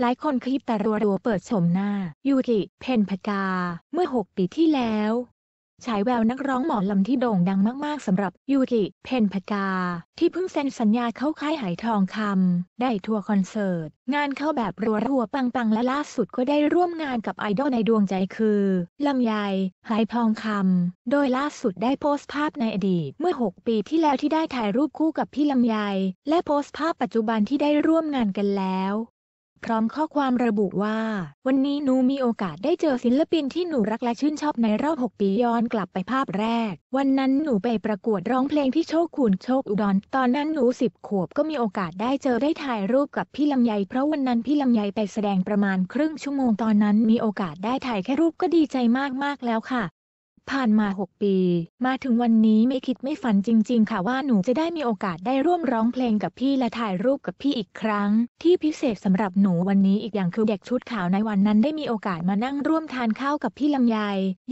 หลายคนคลิปแต่รัวๆเปิดชมหน้ายูกิเพนพกา เมื่อ 6 ปีที่แล้วฉายแววนักร้องหมอลำที่โด่งดังมาก ๆสำหรับยูกิเพนพกา ที่เพิ่งเซ็นสัญญาเข้าค่ายหายทองคำได้ทัวร์คอนเสิร์ต งานเข้าแบบรัวๆปัง ๆ และล่าสุดก็ได้ร่วมงานกับไอดอลในดวงใจคือลำไยหายทองคำโดยล่าสุดได้โพสต์ภาพในอดีตเมื่อ 6 ปีที่แล้วที่ได้ถ่ายรูปคู่กับพี่ลำไยและโพสต์ภาพปัจจุบันที่ได้ร่วมงานกันแล้วพร้อมข้อความระบุว่า วันนี้หนูมีโอกาสได้เจอศิลปินที่หนูรักและชื่นชอบในรอบ 6 ปีย้อนกลับไปภาพแรก วันนั้นหนูไปประกวดร้องเพลงที่โชคคุณโชคอุดร ตอนนั้นหนูสิบขวบก็มีโอกาสได้เจอได้ถ่ายรูปกับพี่ลำไยเพราะวันนั้นพี่ลำไยไปแสดงประมาณครึ่งชั่วโมง ตอนนั้นมีโอกาสได้ถ่ายแค่รูปก็ดีใจมากๆแล้วค่ะผ่านมา 6 ปี มาถึงวันนี้ไม่คิดไม่ฝันจริง ๆ ค่ะว่าหนูจะได้มีโอกาสได้ร่วมร้องเพลงกับพี่และถ่ายรูปกับพี่อีกครั้ง ที่พิเศษสำหรับหนูวันนี้อีกอย่างคือเด็กชุดขาวในวันนั้นได้มีโอกาสมานั่งร่วมทานข้าวกับพี่ลำไย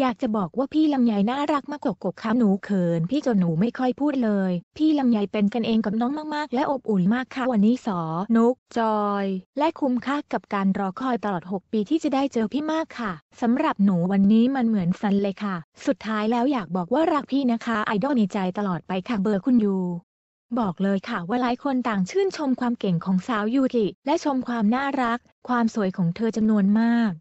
อยากจะบอกว่าพี่ลำไยน่ารักมากกว่ากบค่ะหนูเขิน พี่จนหนูไม่ค่อยพูดเลย พี่ลำไยเป็นกันเองกับน้องมากๆ และอบอุ่นมากค่ะวันนี้สอนุก จอย และคุ้มค่ากับการรอคอยตลอด 6 ปีที่จะได้เจอพี่มากค่ะสำหรับหนูวันนี้มันเหมือนฝันเลยค่ะสุดท้ายแล้วอยากบอกว่ารักพี่นะคะไอดอลในใจตลอดไปค่ะเบอร์คุณยูบอกเลยค่ะว่าหลายคนต่างชื่นชมความเก่งของสาวยูกิและชมความน่ารัก ความสวยของเธอจำนวนมาก